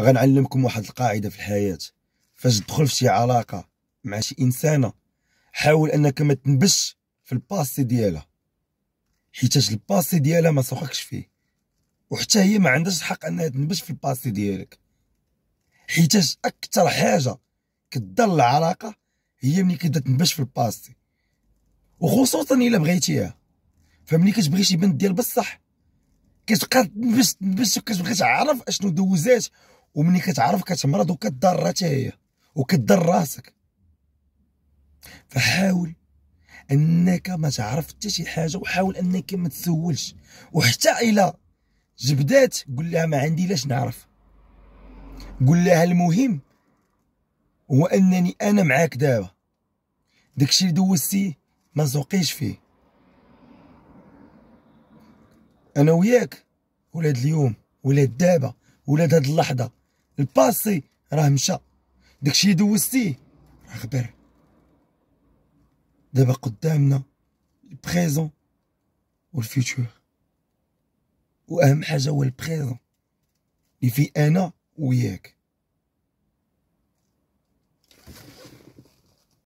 غنعلمكم واحد القاعده في الحياه فاش تدخل في شي علاقه مع شي انسانه حاول انك ما تنبش في الباسي ديالها حيتاش الباسي ديالها ما سوقكش فيه وحتى هي ما عندهاش الحق انها تنبش في الباسي ديالك حيتاش اكثر حاجه كتضل العلاقه هي ملي كتبدا تنبش في الباسي وخصوصا الا بغيتيها فملي كتبغي شي بنت ديال بصح كتبقى تنبش تنبش وكتبغي تعرف اشنو دوزات ومني كتعرف كتمرض وكتضر حتى هي وكتضر راسك فحاول انك ما تعرف حتى شي حاجه وحاول انك ما تسولش وحتى الى جبدات قول لها ما عندي لاش نعرف قول لها المهم هو انني انا معاك دابا داكشي اللي دوزتي ما زوقيش فيه انا وياك ولاد اليوم ولاد دابا ولاد هاد اللحظه الباسي راه مشى داكشي دوزتيه راه غبر دابا قدامنا البريزون والفيتور واهم حاجه هو البريزون اللي فيه انا وياك